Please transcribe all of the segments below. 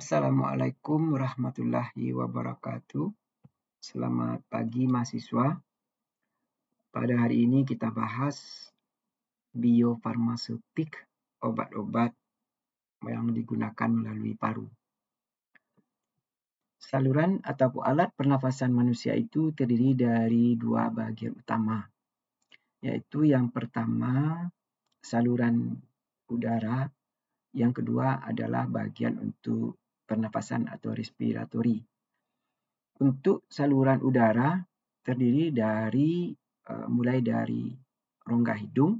Assalamualaikum warahmatullahi wabarakatuh. Selamat pagi mahasiswa. Pada hari ini kita bahas biofarmaseutik obat-obat yang digunakan melalui paru. Saluran atau alat pernafasan manusia itu terdiri dari dua bagian utama, yaitu yang pertama saluran udara, yang kedua adalah bagian untuk pernapasan atau respiratory. Untuk saluran udara terdiri dari eh, mulai dari rongga hidung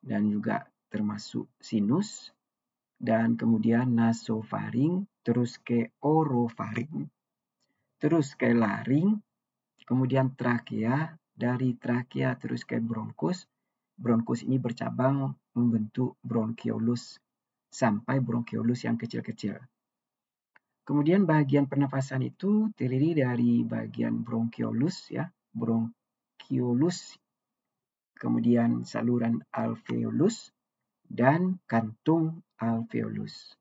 dan juga termasuk sinus dan kemudian nasofaring, terus ke orofaring, terus ke laring, kemudian trakea, dari trakea terus ke bronkus. Bronkus ini bercabang membentuk bronkiolus sampai bronkiolus yang kecil-kecil. Kemudian bagian pernafasan itu terdiri dari bagian bronchiolus, ya, bronchiolus, kemudian saluran alveolus dan kantung alveolus.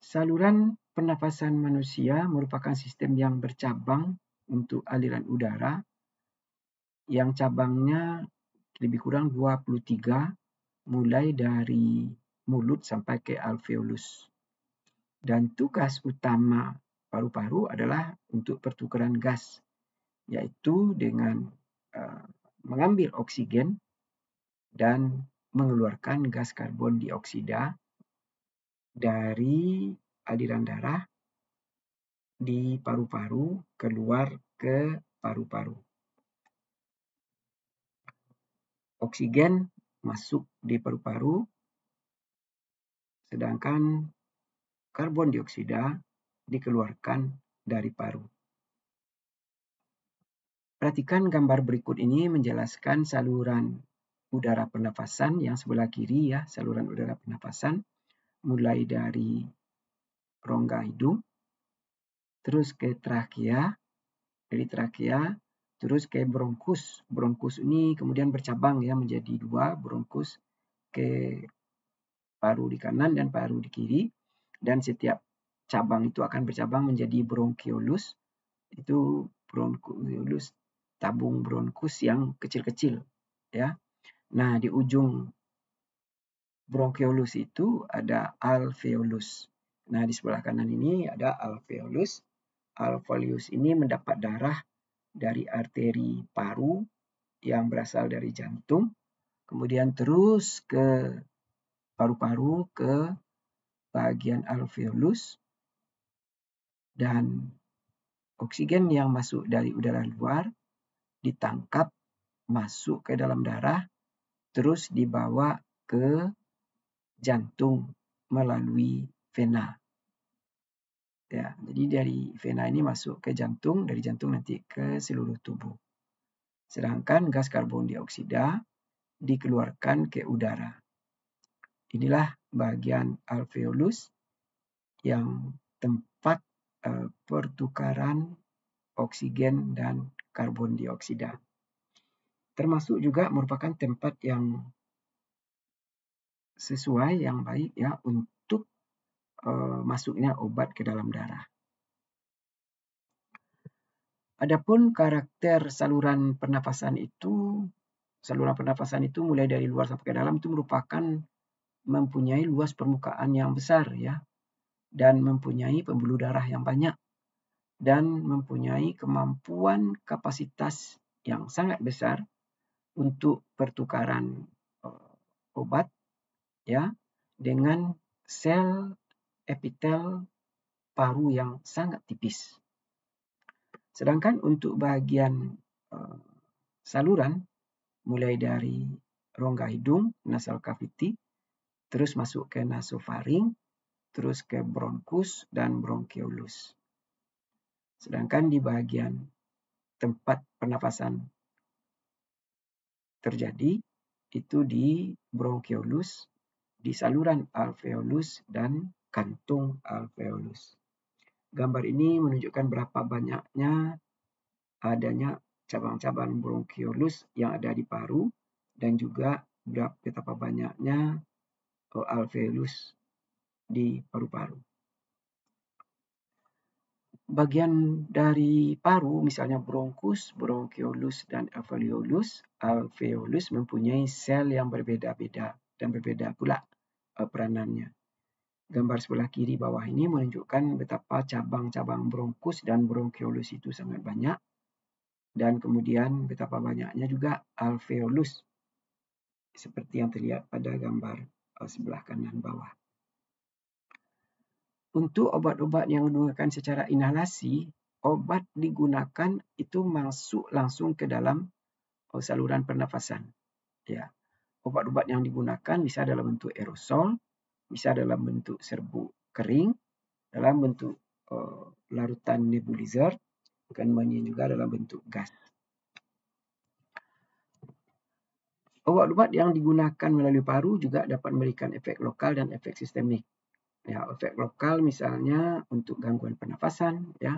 Saluran pernafasan manusia merupakan sistem yang bercabang untuk aliran udara yang cabangnya lebih kurang 23 mulai dari mulut sampai ke alveolus. Dan tugas utama paru-paru adalah untuk pertukaran gas, yaitu dengan uh, mengambil oksigen dan mengeluarkan gas karbon dioksida dari aliran darah di paru-paru keluar ke paru-paru. Oksigen masuk di paru-paru, sedangkan karbon dioksida dikeluarkan dari paru. Perhatikan gambar berikut ini menjelaskan saluran udara pernafasan yang sebelah kiri ya, saluran udara pernafasan mulai dari rongga hidung, terus ke trakea, dari trakea terus ke bronkus. Bronkus ini kemudian bercabang ya menjadi dua, bronkus ke paru di kanan dan paru di kiri dan setiap cabang itu akan bercabang menjadi bronchiolus, itu bronchiolus tabung bronkus yang kecil-kecil ya nah di ujung bronchiolus itu ada alveolus nah di sebelah kanan ini ada alveolus alveolus ini mendapat darah dari arteri paru yang berasal dari jantung kemudian terus ke paru-paru ke bagian alveolus dan oksigen yang masuk dari udara luar ditangkap masuk ke dalam darah terus dibawa ke jantung melalui vena. Ya, jadi dari vena ini masuk ke jantung, dari jantung nanti ke seluruh tubuh. Sedangkan gas karbon dioksida dikeluarkan ke udara. Inilah bagian alveolus yang tempat uh, pertukaran oksigen dan karbon dioksida. Termasuk juga merupakan tempat yang sesuai yang baik ya untuk uh, masuknya obat ke dalam darah. Adapun karakter saluran pernapasan itu, saluran pernapasan itu mulai dari luar sampai ke dalam itu merupakan mempunyai luas permukaan yang besar ya dan mempunyai pembuluh darah yang banyak dan mempunyai kemampuan kapasitas yang sangat besar untuk pertukaran eh, obat ya dengan sel epitel paru yang sangat tipis. Sedangkan untuk bagian eh, saluran mulai dari rongga hidung nasal cavity terus masuk ke nasofaring, terus ke bronkus dan bronkiolus. Sedangkan di bagian tempat pernafasan terjadi itu di bronkiolus, di saluran alveolus dan kantung alveolus. Gambar ini menunjukkan berapa banyaknya adanya cabang-cabang bronkiolus yang ada di paru dan juga berapa banyaknya alveolus di paru-paru. Bagian dari paru, misalnya bronkus, bronchiolus, dan alveolus, alveolus mempunyai sel yang berbeda-beda dan berbeda pula eh, peranannya. Gambar sebelah kiri bawah ini menunjukkan betapa cabang-cabang bronkus dan bronchiolus itu sangat banyak. Dan kemudian betapa banyaknya juga alveolus, seperti yang terlihat pada gambar sebelah kanan bawah. Untuk obat-obat yang digunakan secara inhalasi, obat digunakan itu masuk langsung ke dalam oh, saluran pernafasan. Ya. Obat-obat yang digunakan bisa dalam bentuk aerosol, bisa dalam bentuk serbuk kering, dalam bentuk eh, larutan nebulizer, bukan juga dalam bentuk gas. Obat-obat oh, yang digunakan melalui paru juga dapat memberikan efek lokal dan efek sistemik. Ya, efek lokal misalnya untuk gangguan pernafasan, ya.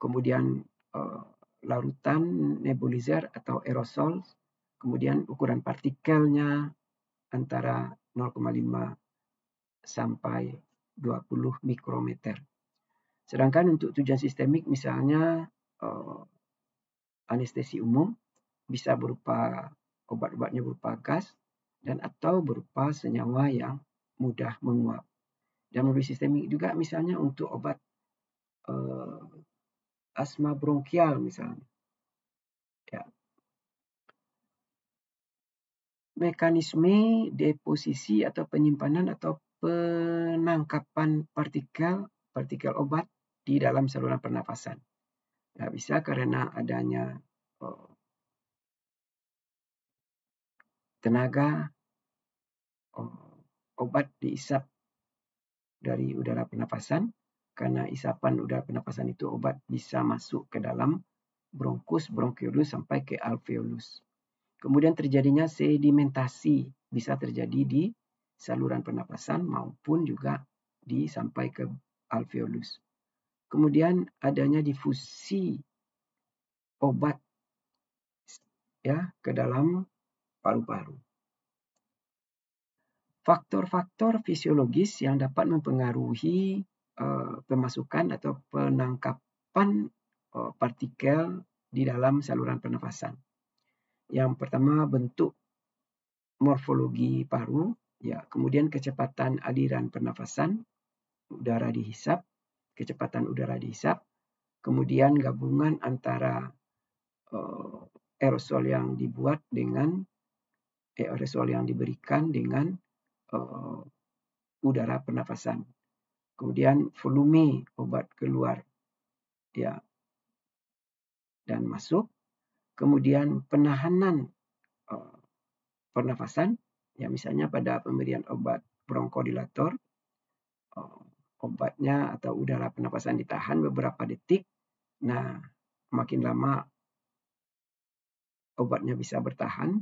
Kemudian uh, larutan nebulizer atau aerosol, kemudian ukuran partikelnya antara 0,5 sampai 20 mikrometer. Sedangkan untuk tujuan sistemik misalnya uh, anestesi umum bisa berupa Obat-obatnya berupa gas dan atau berupa senyawa yang mudah menguap. Dan lebih sistemik juga misalnya untuk obat uh, asma bronkial misalnya. Ya. Mekanisme deposisi atau penyimpanan atau penangkapan partikel partikel obat di dalam saluran pernafasan. tidak bisa karena adanya uh, tenaga eh, obat diisap dari udara pernapasan karena isapan udara pernapasan itu obat bisa masuk ke dalam bronkus, bronkiolus sampai ke alveolus. Kemudian terjadinya sedimentasi bisa terjadi di saluran pernapasan maupun juga di sampai ke alveolus. Kemudian adanya difusi obat ya ke dalam paru-paru. Faktor-faktor fisiologis yang dapat mempengaruhi uh, pemasukan atau penangkapan uh, partikel di dalam saluran pernafasan. Yang pertama bentuk morfologi paru, ya, kemudian kecepatan aliran pernafasan, udara dihisap, kecepatan udara dihisap, kemudian gabungan antara uh, aerosol yang dibuat dengan Eh, aerosol yang diberikan dengan uh, udara pernafasan. Kemudian volume obat keluar ya dan masuk. Kemudian penahanan uh, pernafasan ya misalnya pada pemberian obat bronkodilator uh, obatnya atau udara pernapasan ditahan beberapa detik. Nah, makin lama obatnya bisa bertahan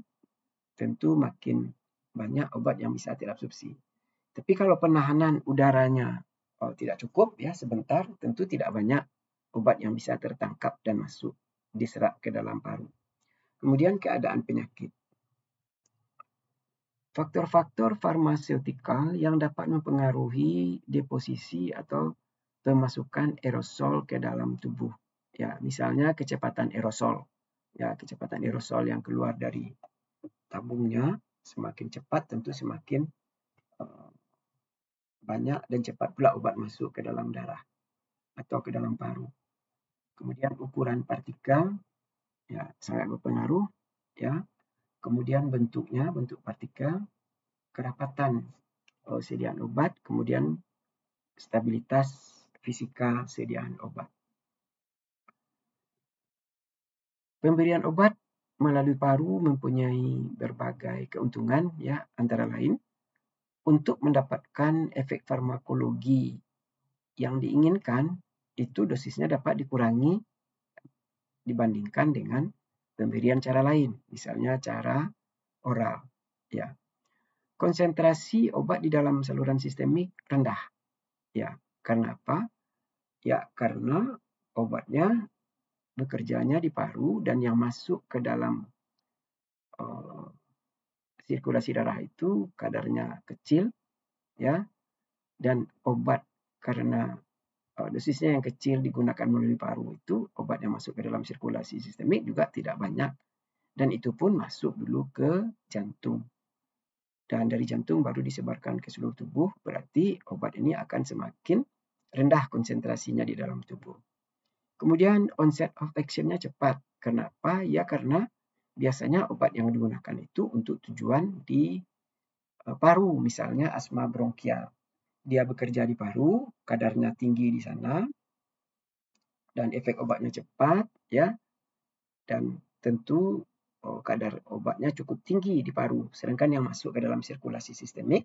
tentu makin banyak obat yang bisa terabsorpsi. Tapi kalau penahanan udaranya oh, tidak cukup ya sebentar, tentu tidak banyak obat yang bisa tertangkap dan masuk diserap ke dalam paru. Kemudian keadaan penyakit. Faktor-faktor farmaseutikal yang dapat mempengaruhi deposisi atau pemasukan aerosol ke dalam tubuh. Ya, misalnya kecepatan aerosol. Ya, kecepatan aerosol yang keluar dari tabungnya semakin cepat tentu semakin eh, banyak dan cepat pula obat masuk ke dalam darah atau ke dalam paru. Kemudian ukuran partikel ya sangat berpengaruh ya. Kemudian bentuknya, bentuk partikel, kerapatan sediaan obat, kemudian stabilitas fisika sediaan obat. Pemberian obat melalui paru mempunyai berbagai keuntungan ya antara lain untuk mendapatkan efek farmakologi yang diinginkan itu dosisnya dapat dikurangi dibandingkan dengan pemberian cara lain misalnya cara oral ya konsentrasi obat di dalam saluran sistemik rendah ya karena apa ya karena obatnya bekerjanya di paru dan yang masuk ke dalam uh, sirkulasi darah itu kadarnya kecil ya dan obat karena uh, dosisnya yang kecil digunakan melalui paru itu obat yang masuk ke dalam sirkulasi sistemik juga tidak banyak dan itu pun masuk dulu ke jantung dan dari jantung baru disebarkan ke seluruh tubuh berarti obat ini akan semakin rendah konsentrasinya di dalam tubuh Kemudian onset of actionnya cepat. Kenapa? Ya karena biasanya obat yang digunakan itu untuk tujuan di eh, paru, misalnya asma bronkial. Dia bekerja di paru, kadarnya tinggi di sana, dan efek obatnya cepat, ya. Dan tentu eh, kadar obatnya cukup tinggi di paru. Sedangkan yang masuk ke dalam sirkulasi sistemik,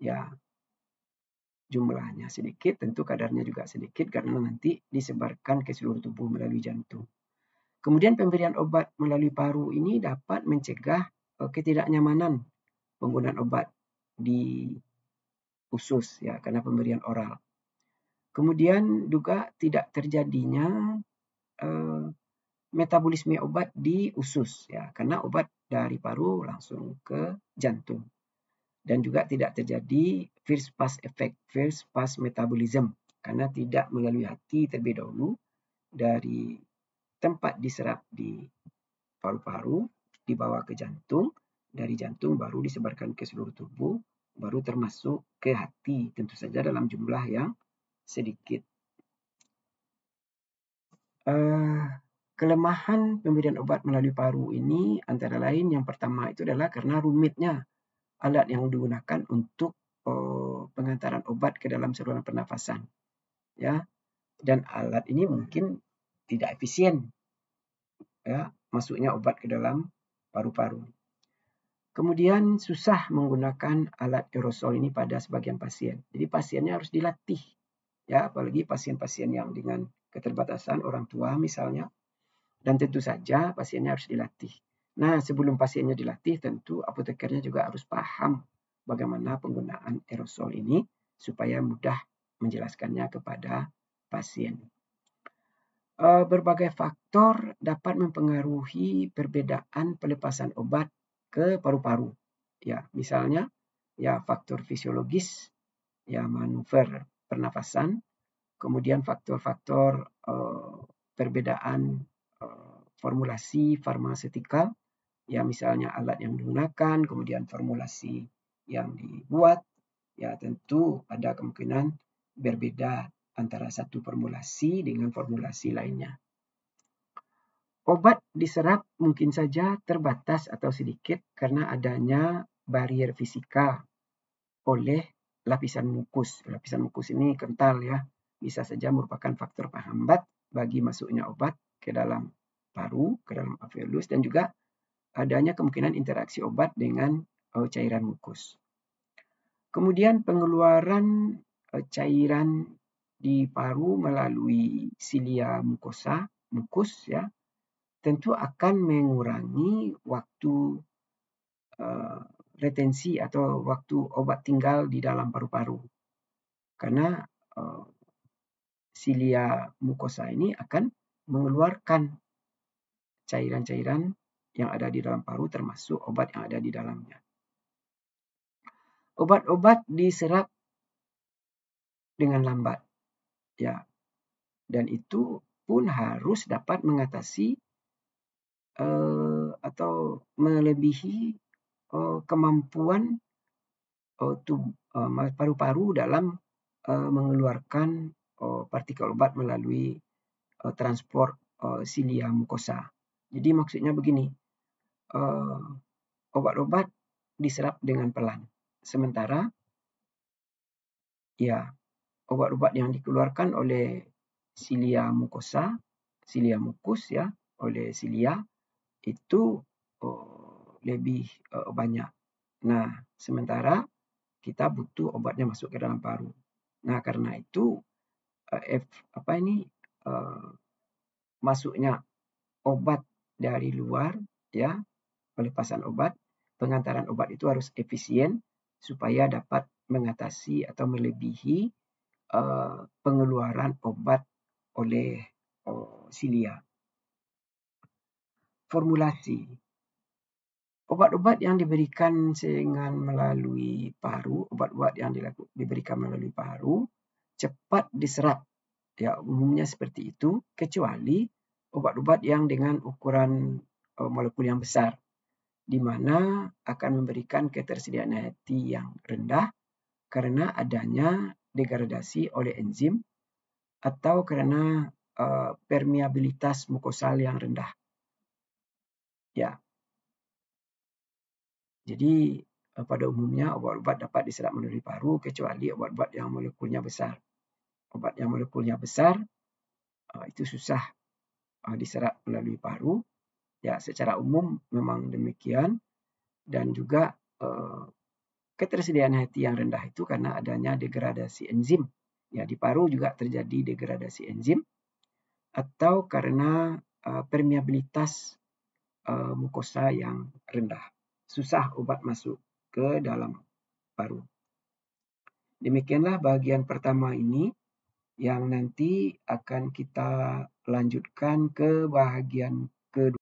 ya jumlahnya sedikit, tentu kadarnya juga sedikit karena nanti disebarkan ke seluruh tubuh melalui jantung. Kemudian pemberian obat melalui paru ini dapat mencegah eh, ketidaknyamanan penggunaan obat di usus ya karena pemberian oral. Kemudian juga tidak terjadinya eh, metabolisme obat di usus ya karena obat dari paru langsung ke jantung dan hmm. juga tidak terjadi first pass effect, first pass metabolism karena tidak melalui hati terlebih dahulu dari tempat diserap di paru-paru dibawa ke jantung, dari jantung baru disebarkan ke seluruh tubuh, baru termasuk ke hati tentu saja dalam jumlah yang sedikit. Uh, kelemahan pemberian obat melalui paru ini antara lain yang pertama itu adalah karena rumitnya alat yang digunakan untuk eh, pengantaran obat ke dalam saluran pernafasan. Ya. Dan alat ini mungkin tidak efisien. Ya, masuknya obat ke dalam paru-paru. Kemudian susah menggunakan alat aerosol ini pada sebagian pasien. Jadi pasiennya harus dilatih. Ya, apalagi pasien-pasien yang dengan keterbatasan orang tua misalnya. Dan tentu saja pasiennya harus dilatih. Nah, sebelum pasiennya dilatih, tentu apotekernya juga harus paham bagaimana penggunaan aerosol ini supaya mudah menjelaskannya kepada pasien. Eh, berbagai faktor dapat mempengaruhi perbedaan pelepasan obat ke paru-paru. Ya, misalnya ya faktor fisiologis, ya manuver pernafasan, kemudian faktor-faktor uh, perbedaan uh, formulasi farmasetika, ya misalnya alat yang digunakan, kemudian formulasi yang dibuat, ya tentu ada kemungkinan berbeda antara satu formulasi dengan formulasi lainnya. Obat diserap mungkin saja terbatas atau sedikit karena adanya barrier fisika oleh lapisan mukus. Lapisan mukus ini kental ya, bisa saja merupakan faktor penghambat bagi masuknya obat ke dalam paru, ke dalam alveolus dan juga adanya kemungkinan interaksi obat dengan e, cairan mukus. Kemudian pengeluaran e, cairan di paru melalui silia mukosa, mukus ya, tentu akan mengurangi waktu uh, retensi atau waktu obat tinggal di dalam paru-paru. Karena uh, silia mukosa ini akan mengeluarkan cairan-cairan yang ada di dalam paru termasuk obat yang ada di dalamnya. Obat-obat diserap dengan lambat. Ya. Dan itu pun harus dapat mengatasi uh, atau melebihi uh, kemampuan paru eh, paru-paru dalam uh, mengeluarkan uh, partikel obat melalui uh, transport uh, silia mukosa. Jadi maksudnya begini, Eh, obat-obat diserap dengan pelan. Sementara ya obat-obat yang dikeluarkan oleh silia mukosa, silia mukus ya, oleh silia itu oh, lebih uh, banyak. Nah, sementara kita butuh obatnya masuk ke dalam paru. Nah, karena itu uh, eh, F, apa ini uh, masuknya obat dari luar ya pelepasan obat, pengantaran obat itu harus efisien supaya dapat mengatasi atau melebihi uh, pengeluaran obat oleh uh, Formulasi obat-obat yang diberikan dengan melalui paru, obat-obat yang diberikan melalui paru cepat diserap. Ya, umumnya seperti itu kecuali obat-obat yang dengan ukuran uh, molekul yang besar di mana akan memberikan ketersediaan hati yang rendah karena adanya degradasi oleh enzim atau karena uh, permeabilitas mukosal yang rendah. Ya. Jadi uh, pada umumnya obat-obat dapat diserap melalui paru kecuali obat-obat yang molekulnya besar. Obat yang molekulnya besar uh, itu susah uh, diserap melalui paru Ya, secara umum memang demikian dan juga eh, ketersediaan hati yang rendah itu karena adanya degradasi enzim. Ya, di paru juga terjadi degradasi enzim atau karena eh, permeabilitas eh, mukosa yang rendah. Susah obat masuk ke dalam paru. Demikianlah bagian pertama ini yang nanti akan kita lanjutkan ke bahagian kedua.